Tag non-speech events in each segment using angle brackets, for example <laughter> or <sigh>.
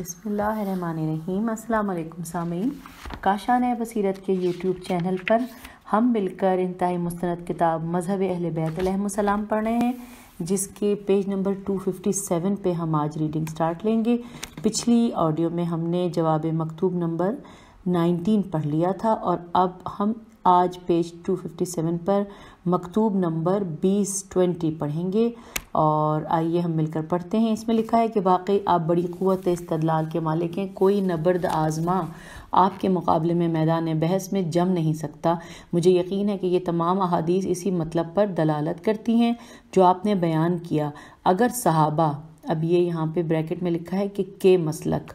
बसमीम अल्लाम सामीन काशान बसीरत के यूट्यूब चैनल पर हम मिलकर इंतहाई मुस्ंद किताब मज़हब अहल बैतम पढ़ रहे हैं जिसके पेज नंबर 257 पे हम आज रीडिंग स्टार्ट लेंगे पिछली ऑडियो में हमने जवाब मकतूब नंबर 19 पढ़ लिया था और अब हम आज पेज 257 पर मकतूब नंबर बीस ट्वेंटी पढ़ेंगे और आइए हम मिलकर पढ़ते हैं इसमें लिखा है कि वाकई आप बड़ी क़वत इस्तलाल के मालिक हैं कोई नबर्द आज़मा आपके मुकाबले में मैदान बहस में जम नहीं सकता मुझे यकीन है कि ये तमाम अहादीस इसी मतलब पर दलालत करती हैं जो आपने बयान किया अगर सहाबा अब ये यहाँ पर ब्रैकेट में लिखा है कि के मसलक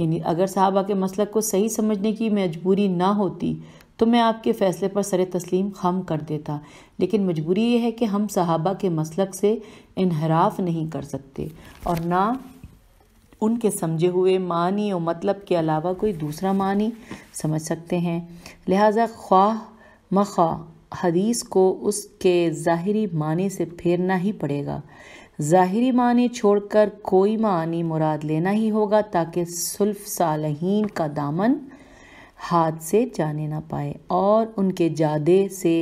यानी अगर साहबा के मसलक को सही समझने की मजबूरी ना होती तो मैं आपके फ़ैसले पर सर तस्लीम खम कर देता लेकिन मजबूरी ये है कि हम सहाबा के मसलक से इनहराफ नहीं कर सकते और ना उनके समझे हुए मानी और मतलब के अलावा कोई दूसरा मानी समझ सकते हैं लिहाजा ख्वाह मखा हदीस को उसके ज़ाहरी मानी से फेरना ही पड़ेगा ज़ाहरी मानी छोड़कर कोई मानी मुराद लेना ही होगा ताकि सुल्फ सालहीन का दामन हाथ से जाने ना पाए और उनके जादे से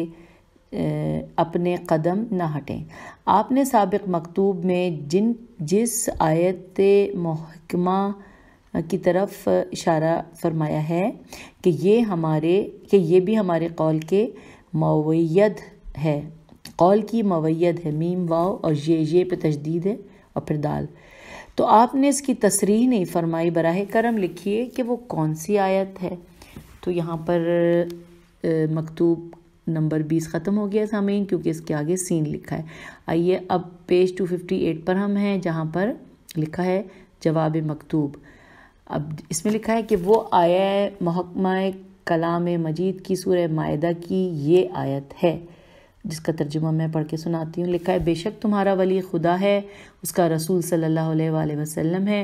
अपने कदम ना हटें आपने सबक मकतूब में जिन जिस आयत महकमा की तरफ इशारा फरमाया है कि ये हमारे कि ये भी हमारे कौल के मवैद है कौल की मवैद है मीम वाव और ये ये पे तजदीद है और फिर दाल तो आपने इसकी तस्री नहीं फरमाई बरह करम लिखिए कि वो कौन सी आयत है तो यहाँ पर मकतूब नंबर बीस ख़त्म हो गया सामीन क्योंकि इसके आगे सीन लिखा है आइए अब पेज टू फिफ्टी एट पर हम हैं जहाँ पर लिखा है जवाब मकतूब अब इसमें लिखा है कि वो आया महकमा कलाम मजीद की सूर मायदा की ये आयत है जिसका तर्जुमा मैं पढ़ के सुनाती हूँ लिखा है बेशक तुम्हारा वली खुदा है उसका रसूल सल्लल्लाहु अलैहि वसल्लम है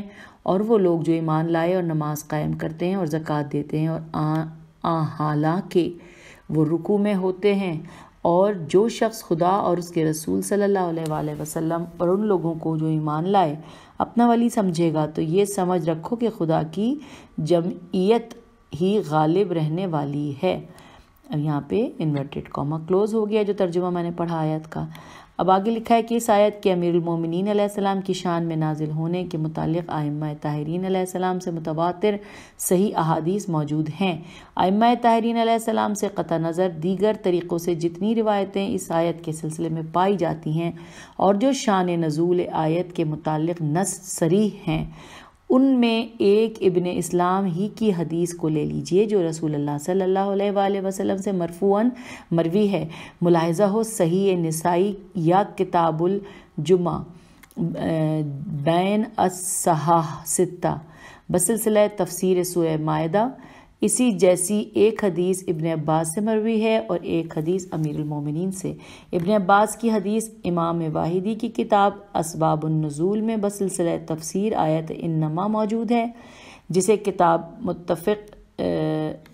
और वो लोग जो ईमान लाए और नमाज कायम करते हैं और ज़क़़त देते हैं और आ, के हालांकि वो रुकू में होते हैं और जो शख्स खुदा और उसके रसूल सल्लल्लाहु अलैहि वसल्लम और उन लोगों को जो ईमान लाए अपना वली समझेगा तो ये समझ रखो कि खुदा की जमयत ही गालिब रहने वाली है अब यहाँ पे इन्वर्टेड कॉमा क्लोज हो गया जो तर्जुमा मैंने पढ़ा आयत का अब आगे लिखा है कि इस आयत के अमीर अमीरमिन की शान में नाजिल होने के मुतालिक आयमा ताहरीन से मुतवा सही अहादीस मौजूद हैं आयमा ताहरीन से क़त नज़र दीगर तरीक़ों से जितनी रिवायतें इस आयत के सिलसिले में पाई जाती हैं और जो शान नज़ूल आयत के मुतक़ नस सरी हैं उनमें एक इबन इस्लाम ही की हदीस को ले लीजिए जो रसूल अल्लाह सल्लल्लाहु अलैहि वसल्लम से मरफून मरवी है मुलायजा हो सही नसाई या किताबुल जुमा बैन असहा सित्ता बसिलसिला तफसर सोए मायदा इसी जैसी एक हदीस इबन अब्बास से मरवी है और एक हदीस अमीरमिन से इबन अब्बास की हदीस इमाम वाहिदी की किताब असबाबनज़ूल में बसिलसिल तफसर आयत इनमा मौजूद है जिसे किताब मुतफ़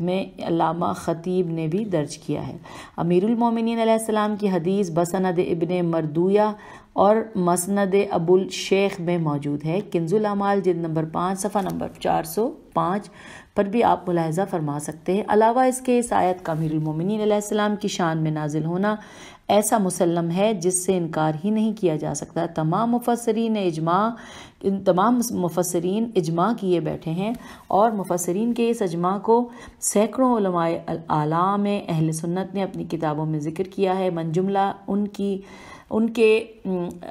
में अलामा ख़तीब ने भी दर्ज किया है अमीरमिन की हदीस बसनद इबन मरदूया और मसनद अबुल शेख में मौजूद है किन्जुल अमाल जिद नंबर पाँच सफ़ा नंबर चार सौ पाँच पर भी आप मुलाहजा फरमा सकते हैं अलावा इसके इस आयत का की शान में नाजिल होना ऐसा मुसलम है जिससे इनकार ही नहीं किया जा सकता तमाम मुफसरीन इजमा तमाम मुफसरीन इजमा किए बैठे हैं और मुफसरीन के इस अजमा को सैकड़ों आलाम अहल सुन्नत ने अपनी किताबों में ज़िक्र किया है मंजुमला उनकी उनके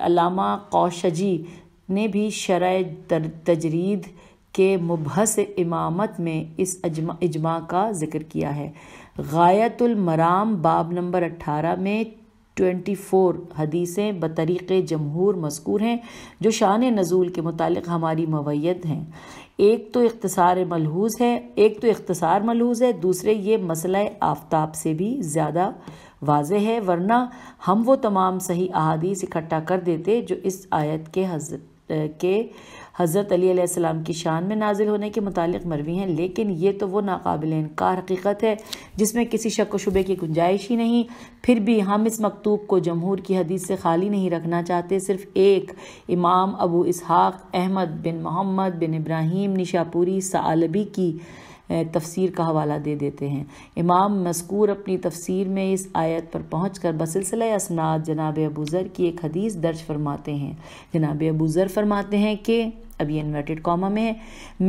अलामा कौशजी ने भी शर तजरीद के मुबहस इमामत में इस अजमा इजमा का ज़िक्र किया है गायतुलमराम बाब नंबर अट्ठारह में ट्वेंटी फ़ोर हदीसें बतरीक़ जमहूर मस्कूर हैं जो शान नज़ूल के मुतालिक हमारी मवैत हैं एक तो इख्तसार मलहूज है एक तो इख्तसार मलहूज है दूसरे ये मसला आफ्ताब से भी ज़्यादा वाज है वरना हम वो तमाम सही अहादीस इकट्ठा कर देते जो इस आयत के हजरत के हज़रत अलीसम की शान में नाजिल होने के मुतालिक मरवी हैं लेकिन ये तो वो नाकबिल इनकार हकीकत है जिसमें किसी शक व शुबे की गुंजाइश ही नहीं फिर भी हम इस मकतूब को जमहूर की हदीस से खाली नहीं रखना चाहते सिर्फ एक इमाम अबू इसहाक़ अहमद बिन मोहम्मद बिन इब्राहिम निशापुरी सालबी की तफसीर का हवाला दे देते हैं इमाम मस्कूर अपनी तफसीर में इस आयत पर पहुँच कर बसिलसिला असनाद जनाब अबूज़र की एक हदीस दर्ज फरमाते हैं जनाब अबूज़र फरमाते हैं कि अब ये इन्वर्टेड कॉमा में है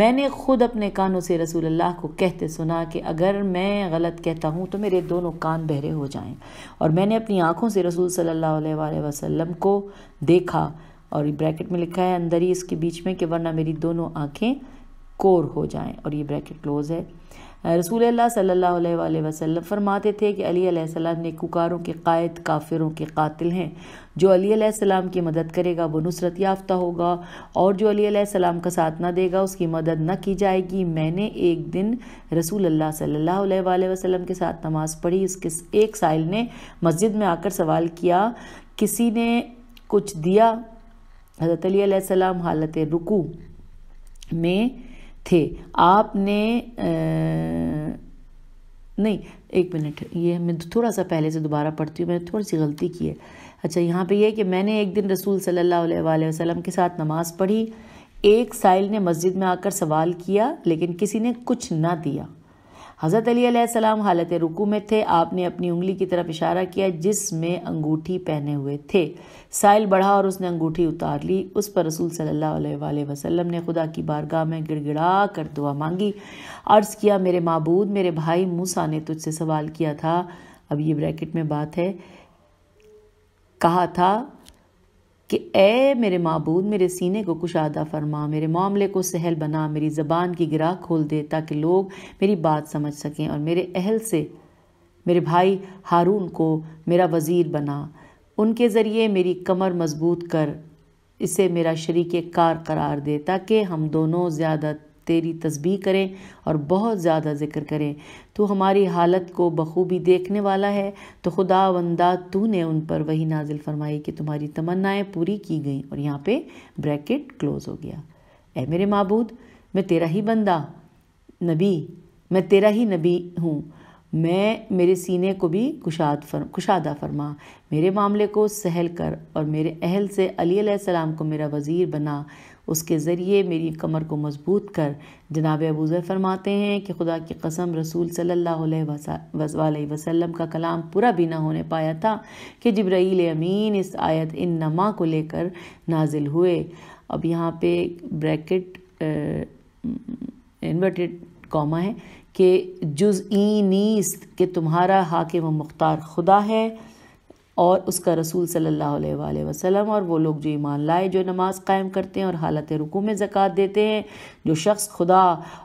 मैंने खुद अपने कानों से रसूल अल्लाह को कहते सुना कि अगर मैं गलत कहता हूँ तो मेरे दोनों कान बहरे हो जाएं और मैंने अपनी आँखों से रसूल सल्लल्लाहु अलैहि वसल्लम को देखा और ब्रैकेट में लिखा है अंदर ही इसके बीच में कि वरना मेरी दोनों आँखें कोर हो जाएं और ये ब्रैकेट क्लोज है रसूल सल्ला सल्लल्लाहु अलैहि वसल्लम फरमाते थे कि अली ने कुकारों के कायद काफिरों के कातिल हैं जो अली की मदद करेगा वो नुसरत याफ्ता होगा और जो अली का साथ ना देगा उसकी मदद ना की जाएगी मैंने एक दिन रसूल अल्लाह सल्लल्लाहु अलैहि वसल्लम के साथ नमाज़ पढ़ी उसके एक साइल ने मस्जिद में आकर सवाल किया किसी ने कुछ दिया हज़रत अली हालत रुकू में थे आपने नहीं एक मिनट ये मैं थोड़ा सा पहले से दोबारा पढ़ती हूँ मैंने थोड़ी सी गलती की है अच्छा यहाँ पे ये कि मैंने एक दिन रसूल सल्लल्लाहु अलैहि वसल्लम के साथ नमाज़ पढ़ी एक साइल ने मस्जिद में आकर सवाल किया लेकिन किसी ने कुछ ना दिया हज़रत अली सलाम हालत रुकू में थे आपने अपनी उंगली की तरफ इशारा किया जिसमें अंगूठी पहने हुए थे साइल बढ़ा और उसने अंगूठी उतार ली उस पर रसूल सल्ला वसलम ने खुदा की बारगाह में गिड़गिड़ा कर दुआ मांगी अर्ज़ किया मेरे मबूद मेरे भाई मूसा ने तुझसे सवाल किया था अब ये ब्रैकेट में बात है कहा था कि ए मेरे मबूद मेरे सीने को कुशादा फरमा मेरे मामले को सहल बना मेरी ज़बान की गिराह खोल दे ताकि लोग मेरी बात समझ सकें और मेरे अहल से मेरे भाई हारून को मेरा वज़ीर बना उनके ज़रिए मेरी कमर मजबूत कर इसे मेरा शरीक कार करार दे ताकि हम दोनों ज़्यादा तेरी तस्बी करें और बहुत ज़्यादा ज़िक्र करें तो हमारी हालत को बखूबी देखने वाला है तो खुदा वंदा तू ने उन पर वही नाजिल फरमाई कि तुम्हारी तमन्नाएं पूरी की गई और यहाँ पे ब्रैकेट क्लोज़ हो गया ए मेरे मबूद मैं तेरा ही बंदा नबी मैं तेरा ही नबी हूँ मैं मेरे सीने को भी कुशाद फर कुशादा फरमा मेरे मामले को सहल कर और मेरे अहल से अली सलाम को मेरा वज़ीर बना उसके ज़रिए मेरी कमर को मजबूत कर जनाब अबूज़र फरमाते हैं कि खुदा की कसम रसूल सल्ला वसम का कलाम पूरा भी ना होने पाया था कि जब्राईल अमीन इस आयत इन नमा को लेकर नाजिल हुए अब यहाँ पे ब्रैकेट इन्वर्टेड कॉमा है कि जुज़ ई के कि तुम्हारा हाकिम मुख्तार खुदा है और उसका रसूल सल्लल्लाहु अलैहि वसल्लम और वो लोग जो ईमान लाए जो नमाज़ कायम करते हैं और हालत रुकू में ज़क़़त देते हैं जो शख्स खुदा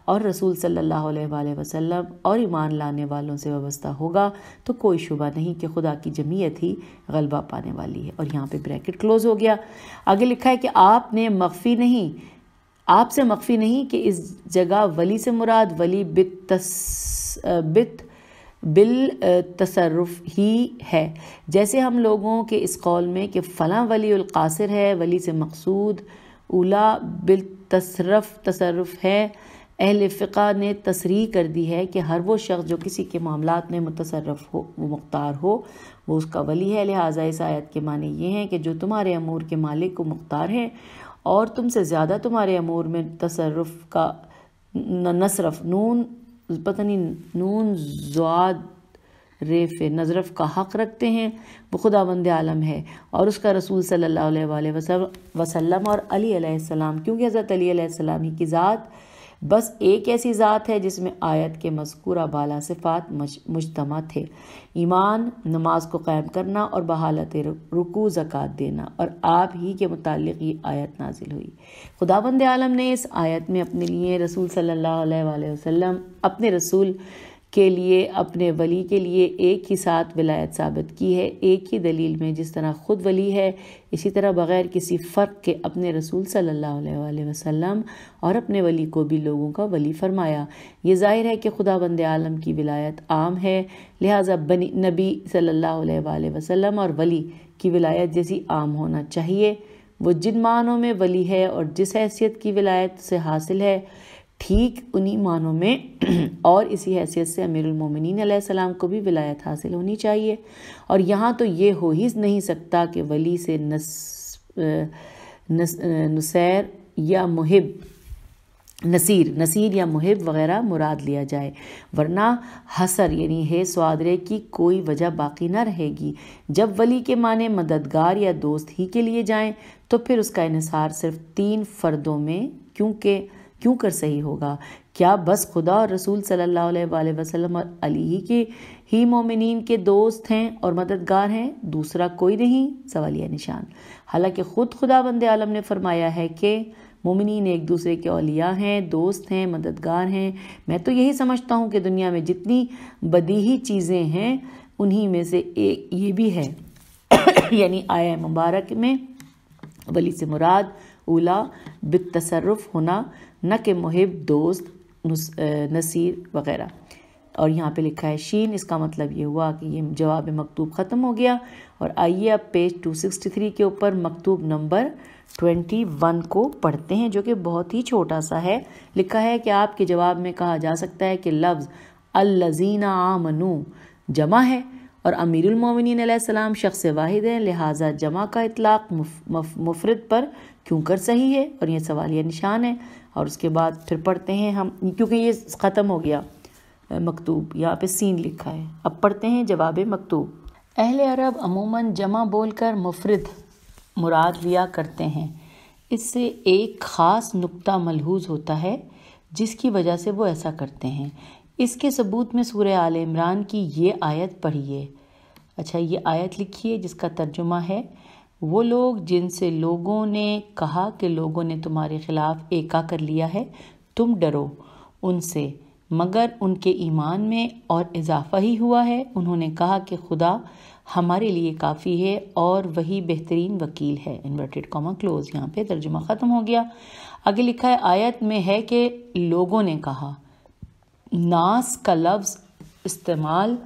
और रसूल सल्लल्लाहु अलैहि वसल्लम और ईमान लाने वालों से वाबस्ता होगा तो कोई शुबा नहीं कि खुदा की जमीयत ही गलबा पाने वाली है और यहाँ पर ब्रैकेट क्लोज़ हो गया आगे लिखा है कि आपने मख्फ़ी नहीं आपसे मख्फ़ी नहीं कि इस जगह वली से मुराद वली बित तस बित बिल तसरफ ही है जैसे हम लोगों के इस कौल में कि फ़लाँ वली अलकासर है वली से मकसूद उला बिल तसरफ तसरफ है अहल फ़िका ने तसरी कर दी है कि हर वो शख्स जो किसी के मामला में मुतसरफ हो वो मुख्तार हो वो उसका वली है लिहाजा इस आयत के माने ये हैं कि जो तुम्हारे अमूर के मालिक को मुख्तार हैं और तुमसे ज़्यादा तुम्हारे अमूर में तसरफ का नसरफ नून पता नहीं नून जवाद रेफ नजरफ का हक़ रखते हैं वो खुदा बंद आलम है और उसका रसूल सल्लल्लाहु अलैहि वसल्लम और अली सलाम क्योंकि हज़रत अली सलाम ही की ज़ात बस एक ऐसी ज़ात है जिसमें आयत के मस्कूरा बाला सिफात मुजतम थे ईमान नमाज को क़ायम करना और बहालत रुकू ज़क़़त देना और आप ही के मुतक ये आयत नाजिल हुई खुदाबंद आलम ने इस आयत में अपने लिए रसूल सल्ला वसम अपने रसूल के लिए अपने वली के लिए एक ही साथ विलायत साबित की है एक ही दलील में जिस तरह ख़ुद वली है इसी तरह बग़ैर किसी फ़र्क के अपने रसूल सल्लल्लाहु अलैहि वसल्लम और अपने वली को भी लोगों का वली फरमाया ये जाहिर है कि खुदा बंद आलम की विलायत आम है लिहाजा बनी नबी सल्लल्लाहु अलैहि वसल्लम और वली की विलायत जैसी आम होना चाहिए वो जिन मानों में वली है और जिस हैसियत की विलायत से हासिल है ठीक उन्हीं मानों में <clears throat> और इसी हैसियत से अमीरमिन सलाम को भी विलायत हासिल होनी चाहिए और यहाँ तो ये हो ही नहीं सकता कि वली से नस, नसैर या मुहिब नसीर नसीर या मुहिब वगैरह मुराद लिया जाए वरना हसर यानी हे स्वादरे की कोई वजह बाकी न रहेगी जब वली के माने मददगार या दोस्त ही के लिए जाएं तो फिर उसका इनसार सिर्फ तीन फ़र्दों में क्योंकि क्यों कर सही होगा क्या बस खुदा और रसूल सल्लल्लाहु अलैहि वसल्लम और अली के ही मोमिन के दोस्त हैं और मददगार हैं दूसरा कोई नहीं सवालिया निशान हालांकि ख़ुद खुदा बंद आलम ने फरमाया है कि मोमिन एक दूसरे के अलिया हैं दोस्त हैं मददगार हैं मैं तो यही समझता हूँ कि दुनिया में जितनी ही चीज़ें हैं उन्हीं में से एक ये भी है <coughs> यानी आया मुबारक में वली से मुराद ओला बेतसरफ होना न के मुहिब दोस्त नसीर वगैरह और यहाँ पे लिखा है शीन इसका मतलब ये हुआ कि ये जवाब मकतूब ख़त्म हो गया और आइए अब पेज 263 के ऊपर मकतूब नंबर 21 को पढ़ते हैं जो कि बहुत ही छोटा सा है लिखा है कि आपके जवाब में कहा जा सकता है कि लफ्ज़ अल्लजीना आमनू जमा है और अमीरमिन सलाम शख्स वाहिद हैं लिहाजा जमा का इतलाक़ मुफ, मुफ, मुफरत पर क्यों कर सही है और यह सवालिया निशान है और उसके बाद फिर पढ़ते हैं हम क्योंकि ये ख़त्म हो गया मकतूब यहाँ पे सीन लिखा है अब पढ़ते हैं जवाब मकतूब अहल अरब अमूमन जमा बोलकर मुफरद मुराद लिया करते हैं इससे एक ख़ास नुक्ता मलहूज होता है जिसकी वजह से वो ऐसा करते हैं इसके सबूत में सूर्य आल इमरान की ये आयत पढ़िए अच्छा ये आयत लिखिए जिसका तर्जुमा है वो लोग जिनसे लोगों ने कहा कि लोगों ने तुम्हारे ख़िलाफ़ एका कर लिया है तुम डरो उनसे मगर उनके ईमान में और इजाफ़ा ही हुआ है उन्होंने कहा कि खुदा हमारे लिए काफ़ी है और वही बेहतरीन वकील है इन्वर्टेड कॉमा क्लोज यहाँ पे तर्जुमा ख़त्म हो गया आगे लिखा है आयत में है कि लोगों ने कहा नास का लफ्ज़ इस्तेमाल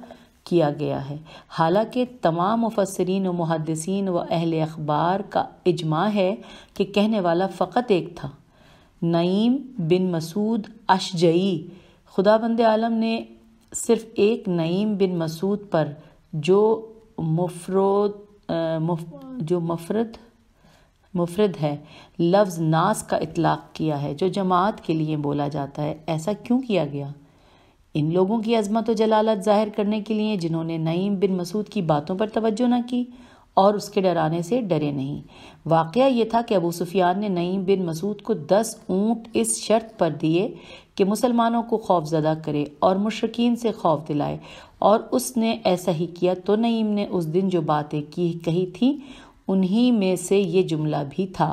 किया गया है हालांकि तमाम मुफसरीन व मुहदसिन व अहल अखबार का इजमा है कि कहने वाला फ़कत एक था नईम बिन मसूद अशजई खुदा बंद आलम ने सिर्फ एक नईम बिन मसूद पर जो मुफरोद मुफ, जो मफरद मुफरद है लफ्ज़ नास का इतलाक़ किया है जो जमात के लिए बोला जाता है ऐसा क्यों किया गया इन लोगों की अजमत व जलालत जाहिर करने के लिए जिन्होंने नईम बिन मसूद की बातों पर तवज्जो न की और उसके डराने से डरे नहीं वाक़ यह था कि अबू सुफियान ने नईम बिन मसूद को दस ऊँट इस शर्त पर दिए कि मुसलमानों को खौफ ज़दा करे और मुशरकिन से खौफ दिलाए और उसने ऐसा ही किया तो नईम ने उस दिन जो बातें की कही थी उन्हीं में से ये जुमला भी था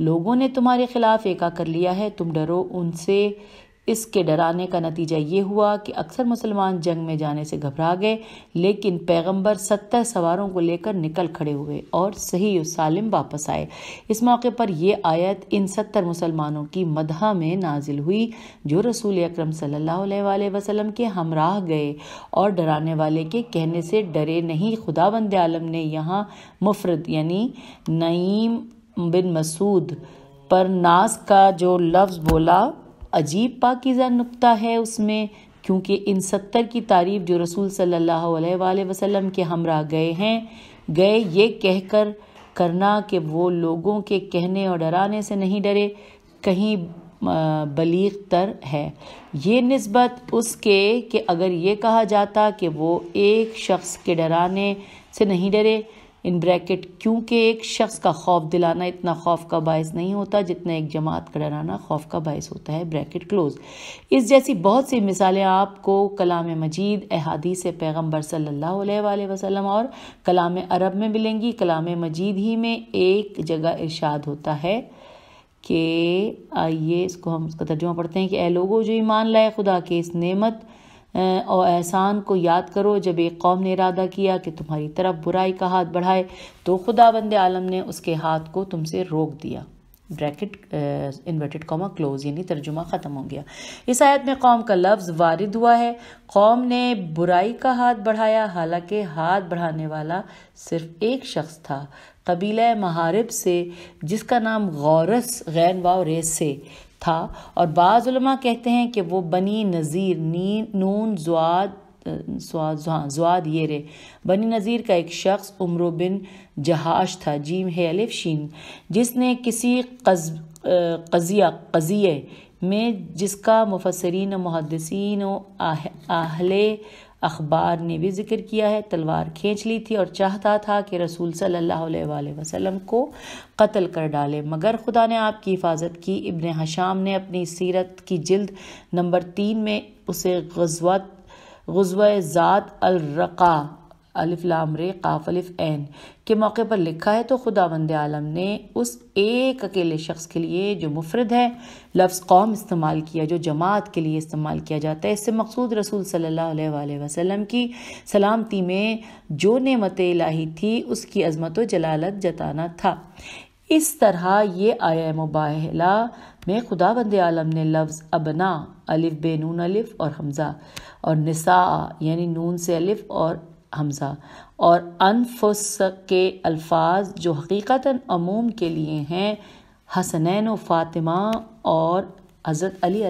लोगों ने तुम्हारे खिलाफ एका कर लिया है तुम डरो उनसे इसके डराने का नतीजा ये हुआ कि अक्सर मुसलमान जंग में जाने से घबरा गए लेकिन पैगंबर सत्तर सवारों को लेकर निकल खड़े हुए और सही सालिम वापस आए इस मौके पर यह आयत इन सत्तर मुसलमानों की मदहा में नाजिल हुई जो रसूल अक्रम सम के हमराह गए और डराने वाले के कहने से डरे नहीं खुदा बंद आलम ने यहाँ मुफरत यानी नईम बिन मसूद पर नास का जो लफ्ज़ बोला अजीब पाकिज़ा नुकता है उसमें क्योंकि इन सत्तर की तारीफ़ जो रसूल सल्लल्लाहु अलैहि वसल्लम के हमरा गए हैं गए ये कहकर करना कि वो लोगों के कहने और डराने से नहीं डरे कहीं बलीग तर है ये नस्बत उसके कि अगर ये कहा जाता कि वो एक शख्स के डराने से नहीं डरे इन ब्रैकेट क्योंकि एक शख्स का खौफ दिलाना इतना खौफ का बायस नहीं होता जितना एक जमात का डराना खौफ का बायस होता है ब्रैकेट क्लोज इस जैसी बहुत सी मिसालें आपको कलाम मजीद अहादीस पैगम्बर सल्ला वसलम और कलाम अरब में मिलेंगी कलाम मजीद ही में एक जगह इर्शाद होता है कि आइए इसको हम उसका तर्जुमा पढ़ते हैं कि ए लोगो जो ईमान लाए खुदा के इस नेमत और एहसान को याद करो जब एक कौम ने इरादा किया कि तुम्हारी तरफ बुराई का हाथ बढ़ाए तो खुदा बंद आलम ने उसके हाथ को तुमसे रोक दिया ब्रैकेट इन्वर्टेड कॉमा क्लोज यानी तर्जुमा ख़त्म हो गया इस आयत में कौम का लफ्ज़ वारिद हुआ है कौम ने बुराई का हाथ बढ़ाया हालांकि हाथ बढ़ाने वाला सिर्फ एक शख्स था कबीला महारब से जिसका नाम गौरस गैन वाव रेस से था और बाज़ुलमा कहते हैं कि वो बनी नज़ीर नी नून जुआद जुआ जुआद ये रे बनी नज़ीर का एक शख्स उम्र बिन जहाज था जीम है अलिफ शीन जिसने किसी कज़ कज़िया कज़िए में जिसका मुफसरीन महदसिन आहले अखबार ने भी जिक्र किया है तलवार खींच ली थी और चाहता था कि रसूल सल्लल्लाहु अलैहि वसल्लम को कत्ल कर डाले मगर खुदा ने आपकी हिफाजत की इब्न हशाम ने अपनी सीरत की जिल्द नंबर तीन में उसे गजवत गजवा ज़ात अलरक़ा अलिफ लाम रे काफ एन के मौके पर लिखा है तो खुदा बंद आलम ने उस एक अकेले शख्स के लिए जो मुफरद है लफ्ज़ कौम इस्तेमाल किया जो जमात के लिए इस्तेमाल किया जाता है इससे मकसूद रसूल सल्लल्लाहु अलैहि वसल्लम की सलामती में जो नमत लाही थी उसकी अजमत व जलालत जताना था इस तरह ये आया मुबाहला में खुदा बंद आलम ने लफ्ज़ अबना अलिफ बे नून अलिफ और हमज़ा और निसा यानी नून से अलिफ और हमज़ा और अनफुस के अल्फाज जो हकीकता अमूम के लिए हैं हसनैन व फ़ातिमा और हज़रत अली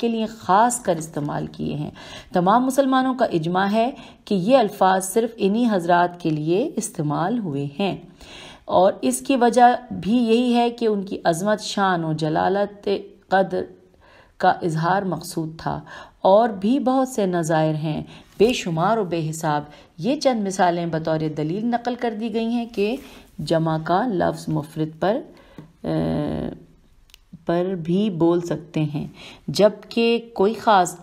के लिए ख़ास कर इस्तेमाल किए हैं तमाम मुसलमानों का इजमा है कि ये अल्फाज सिर्फ इन्हीं हजरात के लिए इस्तेमाल हुए हैं और इसकी वजह भी यही है कि उनकी अजमत शान और जलालत कदर का इजहार मकसूद था और भी बहुत से नज़ायर हैं बेशुमार और बेहिसाब ये चंद मिसालें बतौर दलील नकल कर दी गई हैं कि जमा का लफ्ज़ मुफरत पर आ, पर भी बोल सकते हैं जबकि कोई ख़ास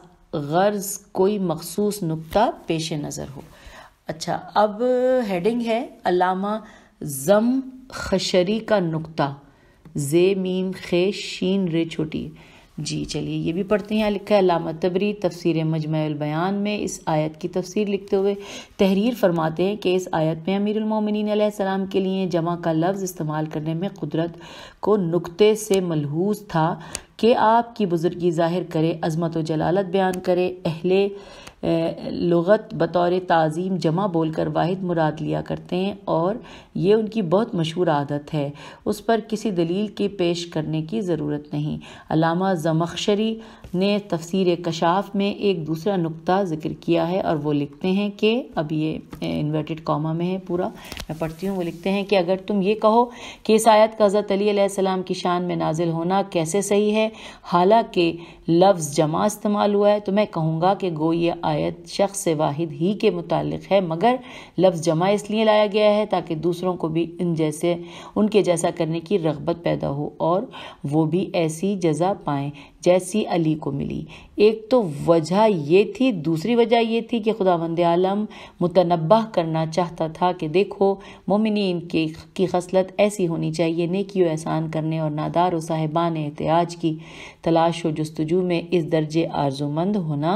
गर्ज कोई मखसूस नुकता पेश नज़र हो अच्छा अब हेडिंग है अलामा ज़म खशरी का नुकता जे मीम खे शीन रे छोटी जी चलिए ये भी पढ़ते हैं लिखा है लामा तबरी तफसर बयान में इस आयत की तफसीर लिखते हुए तहरीर फरमाते हैं कि इस आयत में अमीर सलाम के लिए जमा का लफ्ज़ इस्तेमाल करने में कुदरत को नुक्ते से मलहूज था कि आपकी बुज़ुर्गी ज़ाहिर करे अज़मत व जलालत बयान करे अहले लगत बतौर तज़ीम जमा बोल कर वाहिद मुराद लिया करते हैं और ये उनकी बहुत मशहूर आदत है उस पर किसी दलील के पेश करने की ज़रूरत नहीं अलामा जमख्शरी ने तफसीर कशाफ में एक दूसरा नुकता ज़िक्र किया है और वो लिखते हैं कि अब ये इन्वर्टेड कॉमा में है पूरा मैं पढ़ती हूँ वो लिखते हैं कि अगर तुम ये कहो कि इस आयत का हज़रत अलीसम की शान में नाजिल होना कैसे सही है हालांकि लफ्ज़ जमा इस्तेमाल हुआ है तो मैं कहूँगा कि गो ये आयत शख्स वाहिद ही के मुतक है मगर लफ्ज़ जमा इसलिए लाया गया है ताकि दूसरों को भी इन जैसे उनके जैसा करने की रगबत पैदा हो और वो भी ऐसी जजा पाएँ जैसी अली को मिली एक तो वजह ये थी दूसरी वजह ये थी कि खुदा मंद आलम मुतनबा करना चाहता था कि देखो मोमिन के की खसलत ऐसी होनी चाहिए नेकी व एहसान करने और नादार व साहिबान एहतियाज की तलाश व जस्तजू में इस दर्जे आर्जुमंद होना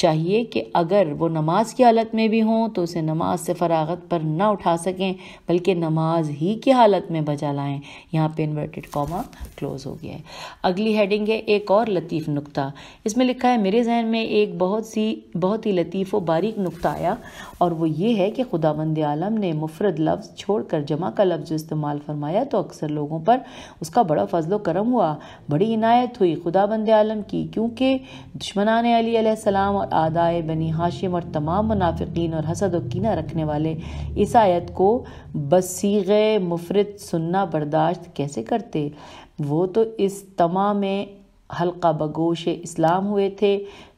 चाहिए कि अगर वो नमाज की हालत में भी हों तो उसे नमाज से फरागत पर ना उठा सकें बल्कि नमाज ही की हालत में बजा लाएँ यहाँ पे इन्वर्टेड कॉमा क्लोज़ हो गया है अगली हेडिंग है एक और लतीफ़ नुकता इसमें लिखा है मेरे जहन में एक बहुत सी बहुत ही लतीफ़ व बारीक नुकता आया और वो ये है कि खुदा बंद आलम ने मुफरद लफ्ज़ छोड़ कर जमा का लफ्ज़ इस्तेमाल फरमाया तो अक्सर लोगों पर उसका बड़ा फजलो करम हुआ बड़ी इनायत हुई खुदा बंद आलम की क्योंकि दुश्मनान अली सलाम और आदाय बनी हाशिम और तमाम मुनाफिकीन और हसद वकीना रखने वाले इस आयत को बसीग मुफरत सुनना बर्दाश्त कैसे करते वो तो इस तमाम में हल्का बगोश इस्लाम हुए थे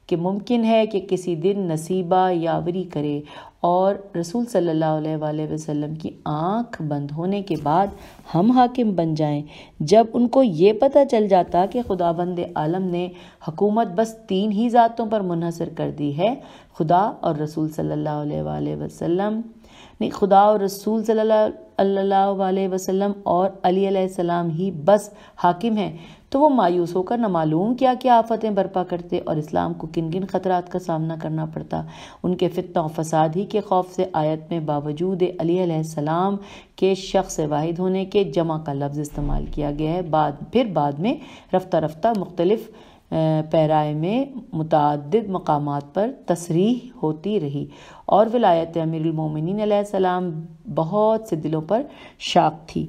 कि मुमकिन है कि किसी दिन नसीबा यावरी करे और रसूल सल्लल्लाहु अलैहि वसल्लम की आंख बंद होने के बाद हम हाकिम बन जाएं जब उनको ये पता चल जाता कि खुदा बंद आलम ने हकूमत बस तीन ही ज़ातों पर मुनहसर कर दी है खुदा और रसूल सल्लल्लाहु अलैहि वसल्लम नहीं खुदा और रसूल सल्लल्लाहु अलैहि वसल्लम और अली सलाम ही बस हाकिम हैं तो वो मायूस होकर न मालूम क्या क्या आफतें बर्पा करते और इस्लाम को किन किन खतरात का सामना करना पड़ता उनके फितना फसाद ही के खौफ से आयत में बावजूद अलीसम के शख्स वाहिद होने के जमा का लफ्ज़ इस्तेमाल किया गया है बाद फिर बाद में रफ्ता रफ्ता मुख्तलिफ़ पैराए में मुतद मकाम पर तसरी होती रही और विलायत अमीरमिन बहुत से दिलों पर शाख थी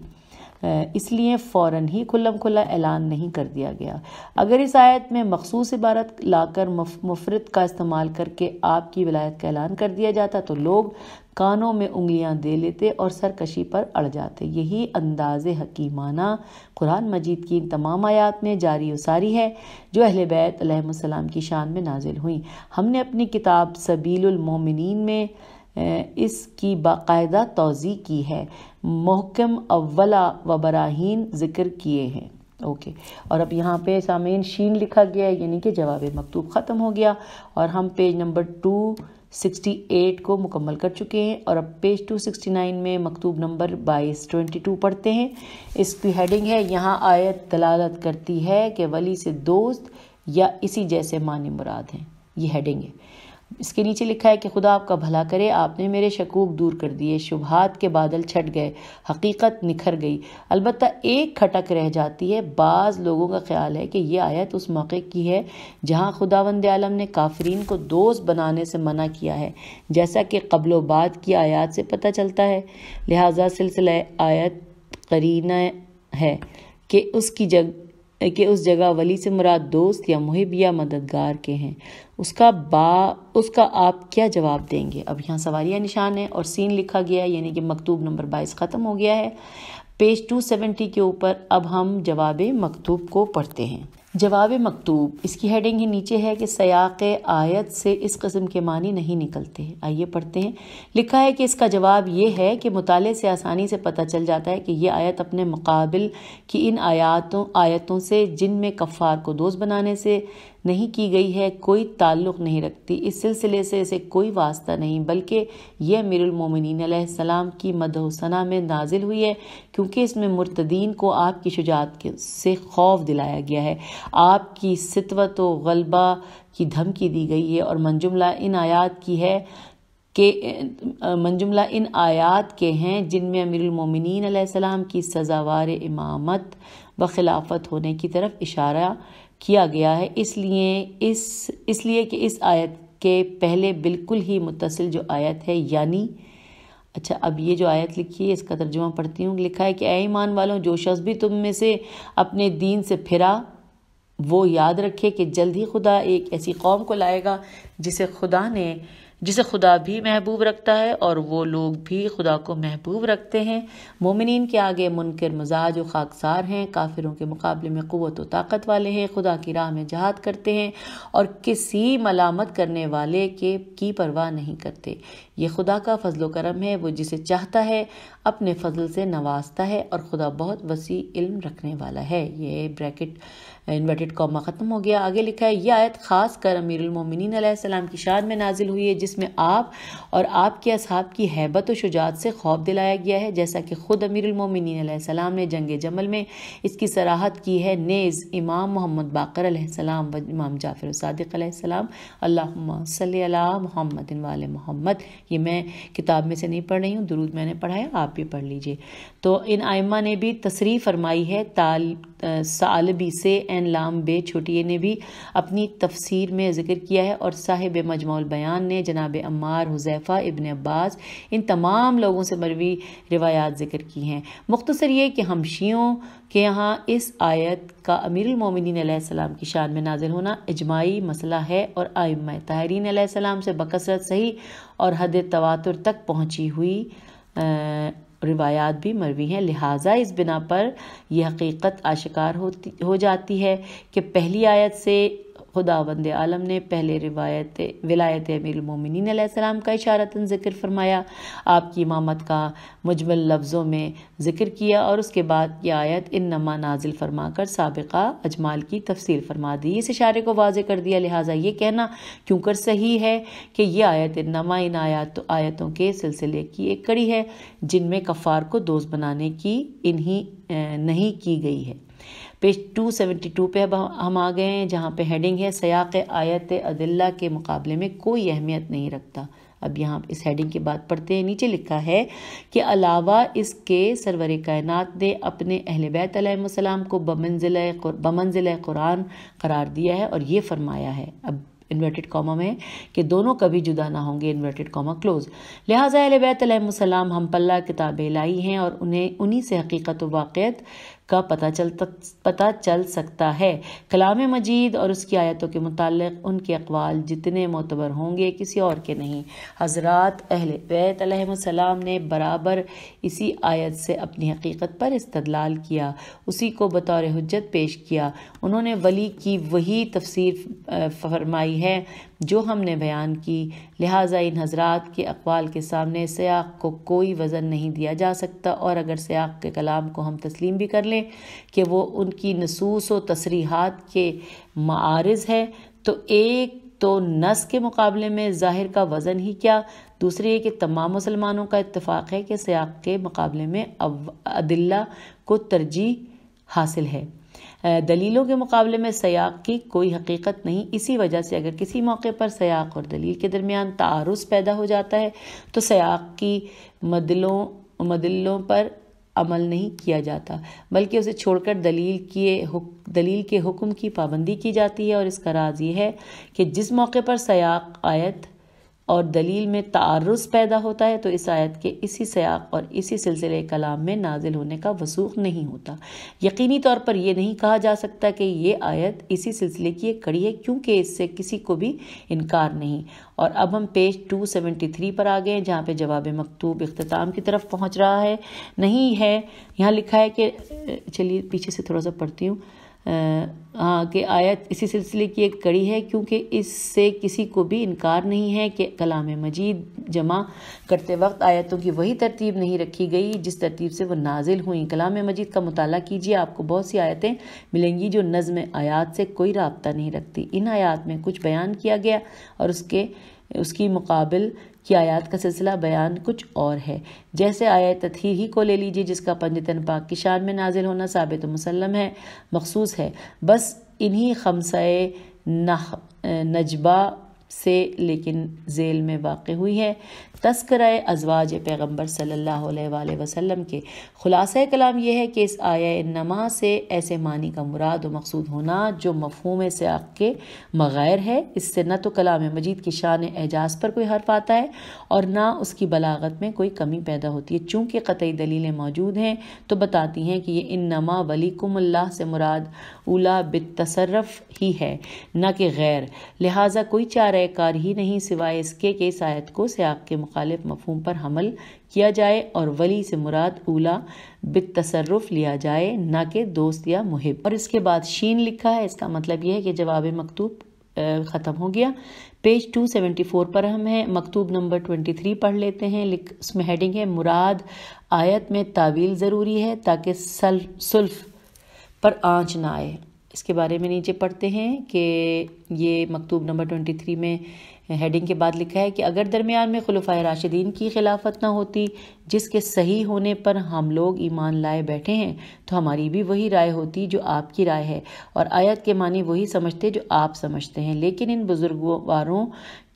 इसलिए फ़ौर ही खुलम खुला ऐलान नहीं कर दिया गया अगर इस आयत में मखसूस इबारत लाकर मुफरत का इस्तेमाल करके आपकी विलायत का ऐलान कर दिया जाता तो लोग कानों में उंगलियां दे लेते और सरकशी पर अड़ जाते यही अंदाज हकीमाना कुरान मजीद की इन तमाम आयात में जारी उसारी है जो अहल बैत की शान में नाजिल हुई हमने अपनी किताब सबीलमिन में इसकी बाकायदा तोज़ी की है महकम अवला व बराहीन ज़िक्र किए हैं ओके और अब यहाँ पे सामीन शीन लिखा गया है यानी कि जवाब मकतूब ख़त्म हो गया और हम page number two sixty eight को मुकम्मल कर चुके हैं और अब पेज टू सिक्सटी नाइन में मकतूब नंबर बाईस ट्वेंटी टू पढ़ते हैं इसकी हेडिंग है यहाँ आयत दलालत करती है कि वली से दोस्त या इसी जैसे मान मुराद हैं ये हेडिंग है इसके नीचे लिखा है कि खुदा आपका भला करे आपने मेरे शकूक दूर कर दिए शुभात के बादल छट गए हकीकत निखर गई अलबत् एक खटक रह जाती है बाज़ लोगों का ख्याल है कि यह आयत उस मौके की है जहाँ खुदा वंद आलम ने काफरीन को दोस्त बनाने से मना किया है जैसा कि कबल वबाद की आयत से पता चलता है लिहाजा सिलसिला आयत करीना है कि उसकी जगह कि उस जगह वली से मुराद दोस्त या मुहिब या मददगार के हैं उसका बा उसका आप क्या जवाब देंगे अब यहाँ सवालिया निशान है और सीन लिखा गया है यानी कि मकतूब नंबर बाईस ख़त्म हो गया है पेज 270 के ऊपर अब हम जवाब मकतूब को पढ़ते हैं जवाब मकतूब इसकी हेडिंग ही नीचे है कि सयाक आयत से इस कस्म के मानी नहीं निकलते आइए पढ़ते हैं लिखा है कि इसका जवाब यह है कि मुताले से आसानी से पता चल जाता है कि ये आयत अपने मुकाबिल की इन आयातों आयतों से जिनमें कफ़ार को दोस्त बनाने से नहीं की गई है कोई ताल्लुक़ नहीं रखती इस सिलसिले से इसे कोई वास्ता नहीं बल्कि यह मीरमिन सलाम की मदहसना में नाजिल हुई है क्योंकि इसमें मुर्तदीन को आपकी शुजात से खौफ दिलाया गया है आपकी सितवत व गलबा की धमकी दी गई है और मंजुमला इन आयात की है के मंजुमला इन आयात के हैं जिनमें अमीरमिन की सजावार इमामत व खिलाफत होने की तरफ इशारा किया गया है इसलिए इस इसलिए कि इस आयत के पहले बिल्कुल ही मुतसिल जो आयत है यानी अच्छा अब ये जो आयत लिखी है इसका तर्जुमा पढ़ती हूँ लिखा है कि ऐ ईमान वालों जो शख्स भी तुम में से अपने दीन से फिरा वो याद रखे कि जल्द ही खुदा एक ऐसी कौम को लाएगा जिसे खुदा ने जिसे खुदा भी महबूब रखता है और वो लोग भी खुदा को महबूब रखते हैं मोमिन के आगे मुनकर मजाज व खाकसार हैं काफिरों के मुकाबले में क़वत व ताकत वाले हैं खुदा की राह में जहाद करते हैं और किसी मलामत करने वाले के की परवाह नहीं करते ये खुदा का फजलो करम है वो जिसे चाहता है अपने फजल से नवाजता है और खुदा बहुत वसी इल्म रखने वाला है ये ब्रैकेट इन्वर्टेड कॉमा ख़त्म हो गया आगे लिखा है यह आयत ख़ास कर अमीरमिन की शान में नाजिल हुई है जिसमें आप और आपके असहाब की हैबत और शुजात से खौफ दिलाया गया है जैसा कि खुद अमीरमिनसलाम ने जंग जमल में इसकी सराहत की है नेज़ इमाम मोहम्मद बाकर सलाम व इमाम जाफिर सदक़्लाम अल्लाह मोहम्मद वाल मोहम्मद ये मैं किताब में से नहीं पढ़ रही हूँ दरूद मैंने पढ़ा है आप भी पढ़ लीजिए तो इन आयमा ने भी तसरी फरमाई है ताल साल बी से एन लाम बे छोटिए ने भी अपनी तफसीर में जिक्र किया है और साहिब मजमौल बयान ने जनाब अम्मार हुजैफ़ा इबन अब्बास इन तमाम लोगों से मरवी रिवायात ज़िक्र की हैं मुख्तसर ये कि हमशियों के यहाँ इस आयत का अमीरमिनसम की शान में नाजिल होना इजमाई मसला है और आयम तहरीन से बकसरत सही और हद तवातुर तक पहुँची हुई रिवायात भी मरवी हैं लिहाजा इस बिना पर यह हकीकत आशिकार होती हो जाती है कि पहली आयत से खुदा बंद आलम ने पहले रिवायत विलायत अमीरमिन का इशारता ज़िक्र फरमाया आपकी इमामत का मुजमल लफ्ज़ों में ज़िक्र किया और उसके बाद यह आयत इन नमा नाजिल फरमा कर सबका अजमाल की तफसील फरमा दी इस इशारे को वाज कर दिया लिहाजा ये कहना क्यों कर सही है कि यह आयत इन नमा इन आयात तो आयतों के सिलसिले की एक कड़ी है जिनमें कफ़ार को दोस्त बनाने की इन्हीं नहीं की गई है पेज 272 पे अब हम आ गए हैं जहाँ पे हेडिंग है सयाक आयत अदिल्ला के मुकाबले में कोई अहमियत नहीं रखता अब यहाँ इस हेडिंग की बात पढ़ते हैं नीचे लिखा है कि अलावा इसके सरवर कायनत ने अपने अहल बैतम को बमंजिल बमंजिल कुरान करार दिया है और ये फरमाया है अब इन्वर्टेड कॉमा में कि दोनों कभी जुदा ना होंगे इन्वर्टेड कॉमा क्लोज लिहाजा अहल बैतम हम पल्ला किताबें लाई हैं और उन्हें उन्हीं से हकीकत वाक़ का पता चल पता चल सकता है कलाम मजीद और उसकी आयतों के मुतल उनके अकवाल जितने मोतबर होंगे किसी और के नहीं हजरत अहल वैतम ने बराबर इसी आयत से अपनी हकीकत पर इस्तलाल किया उसी को बतौर हजत पेश किया उन्होंने वली की वही तफसीर फरमाई है जो हमने बयान की लिहाजा इन हजरात के अकवाल के सामने सयाक को कोई वज़न नहीं दिया जा सकता और अगर सयाक के कलाम को हम तस्लीम भी कर लें कि वो उनकी नसूस व तसरीहत के मारज़ है तो एक तो नस के मुकाबले में ज़ाहिर का वज़न ही क्या दूसरी है कि तमाम मुसलमानों का इतफ़ाक़ है कि सयाक के मुकाबले में अदिल्ला को तरजीह हासिल है दलीलों के मुकाबले में सयाक की कोई हकीकत नहीं इसी वजह से अगर किसी मौके पर सयाक और दलील के दरमियान तारस पैदा हो जाता है तो सयाक की मदलों मदलों पर अमल नहीं किया जाता बल्कि उसे छोड़कर दलील किए दलील के हुक्म की पाबंदी की जाती है और इसका राज ये है कि जिस मौके पर सयाक आयत और दलील में तारस पैदा होता है तो इस आयत के इसी सयाक और इसी सिलसिले कलाम में नाजिल होने का वसूख नहीं होता यकीनी तौर पर यह नहीं कहा जा सकता कि ये आयत इसी सिलसिले की एक कड़ी है क्योंकि इससे किसी को भी इनकार नहीं और अब हम पेज 273 पर आ गए जहाँ पर जवाब मकतूब अख्ताम की तरफ पहुँच रहा है नहीं है यहाँ लिखा है कि चलिए पीछे से थोड़ा सा पढ़ती हूँ हाँ कि आयत इसी सिलसिले की एक कड़ी है क्योंकि इससे किसी को भी इनकार नहीं है कि कलाम मजीद जमा करते वक्त आयतों की वही तरतीब नहीं रखी गई जिस तरतीब से वह नाजिल हुई कलाम मजीद का मताल कीजिए आपको बहुत सी आयतें मिलेंगी जो नज़म आयात से कोई रबता नहीं रखती इन आयात में कुछ बयान किया गया और उसके उसकी मुकाबल कि आयात का सिलसिला बयान कुछ और है जैसे आयत तथहीर ही को ले लीजिए जिसका पंजतन पाक की शान में नाजिल होना साबित मुसलम है मखसूस है बस इन्हीं खमसए नजबा से लेकिन जेल में वाक़ हुई है तस्कर अजवाज पैगम्बर सल्ला वसम के ख़ुलास कलाम यह है कि इस आया नमा से ऐसे मानी का मुराद व मकसूद होना जो मफहूम से के मगैर है इससे न तो कलाम मजीद की शान एजाज पर कोई हर्फ आता है और ना उसकी बलागत में कोई कमी पैदा होती है चूँकि कतई दलीलें मौजूद हैं तो बताती हैं कि ये इन नमा वलीकुमल्ला से मुराद उला बतसरफ़ ही है न कि गैर लिहाजा कोई चारा कार ही नहीं सिवाय इसके कि इस आयत को सयाक के मुखालिफ मफहम पर हमल किया जाए और वली से मुराद ऊला बित तसरफ लिया जाए न कि दोस्त या मुहिब और इसके बाद शीन लिखा है इसका मतलब यह है कि जवाब मकतूब ख़त्म हो गया पेज 274 पर हम हैं मकतूब नंबर 23 पढ़ लेते हैं उसमें हेडिंग है मुराद आयत में तावील ज़रूरी है ताकि सल्फ पर आँच ना आए इसके बारे में नीचे पढ़ते हैं कि ये मकतूब नंबर ट्वेंटी थ्री में हेडिंग के बाद लिखा है कि अगर दरमियान में खलफ़ा राशिदीन की खिलाफत ना होती जिसके सही होने पर हम लोग ईमान लाए बैठे हैं तो हमारी भी वही राय होती जो आपकी राय है और आयत के मानी वही समझते जो आप समझते हैं लेकिन इन बुजुर्गवारों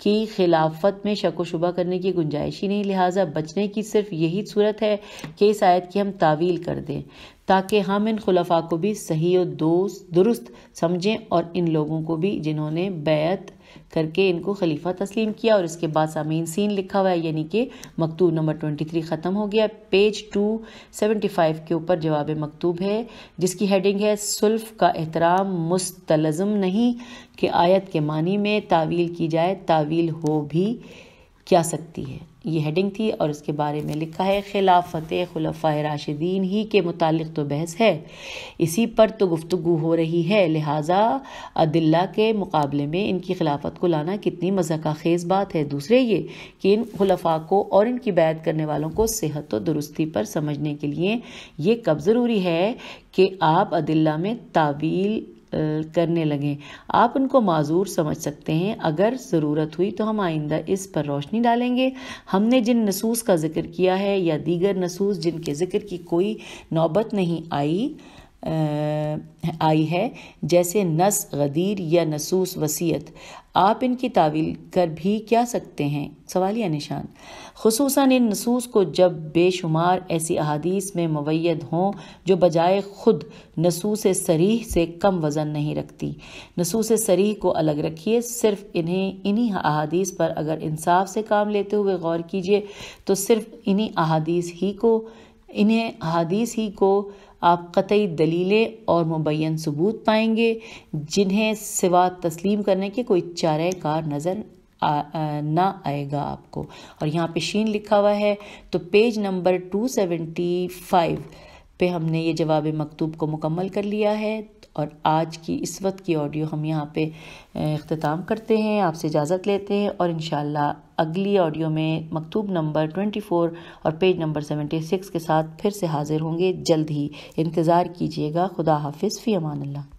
की खिलाफत में शक व शुबा करने की गुंजाइश ही नहीं लिहाजा बचने की सिर्फ यही सूरत है कि इस आयत की हम तावील कर दें ताकि हम इन खुलफा को भी सही और दोस्त दुरुस्त समझें और इन लोगों को भी जिन्होंने बैत करके इनको खलीफा तस्लीम किया और इसके बाद सामीन सीन लिखा हुआ है यानी कि मकतूब नंबर ट्वेंटी थ्री ख़त्म हो गया पेज टू सेवेंटी फाइव के ऊपर जवाब मकतूब है जिसकी हेडिंग है सुल्फ का एहतराम मुस्तलज़म नहीं कि आयत के मानी में तावील की जाए तावील हो भी क्या सकती है ये हेडिंग थी और इसके बारे में लिखा है खिलाफत खुलफ़ा राशिदीन ही के मुतालिक तो बहस है इसी पर तो गुफ्तु हो रही है लिहाजा अदिल्ला के मुकाबले में इनकी खिलाफत को लाना कितनी मजाक खेज बात है दूसरे ये कि इन खुलफा को और इनकी बैत करने वालों को सेहत व दुरुस्ती पर समझने के लिए ये कब ज़रूरी है कि आप अदिल्ला में तावील करने लगें आप उनको माजूर समझ सकते हैं अगर ज़रूरत हुई तो हम आइंदा इस पर रोशनी डालेंगे हमने जिन नसूस का ज़िक्र किया है या दीगर नसूस जिनके ज़िक्र की कोई नौबत नहीं आई आई है जैसे नस गदीर या नसूस वसीयत आप इनकी तावील कर भी क्या सकते हैं सवालिया निशान खसूस इन नसूस को जब बेशुमार ऐसी अहादीस में मवैद हों जो बजाय ख़ुद नसूस सरीह से कम वज़न नहीं रखती नसूस सरीह को अलग रखिए सिर्फ इन्हें इन्हीं अहादीस पर अगर इंसाफ से काम लेते हुए गौर कीजिए तो सिर्फ इन्हीं अहादीस ही को इन्हें अहादीस ही को आप कतई दलीलें और मुबैन सबूत पाएंगे जिन्हें सिवा तस्लीम करने के कोई चार कार नज़र ना आएगा आपको और यहाँ पे शीन लिखा हुआ है तो पेज नंबर 275 पे हमने ये जवाब मकतूब को मुकम्मल कर लिया है और आज की इस वक्त की ऑडियो हम यहाँ पे अख्ताम करते हैं आपसे इजाज़त लेते हैं और इन अगली ऑडियो में मकतूब नंबर 24 और पेज नंबर 76 के साथ फिर से हाज़िर होंगे जल्द ही इंतज़ार कीजिएगा खुदा हाफिज़ फ़ी अमान अल्लाह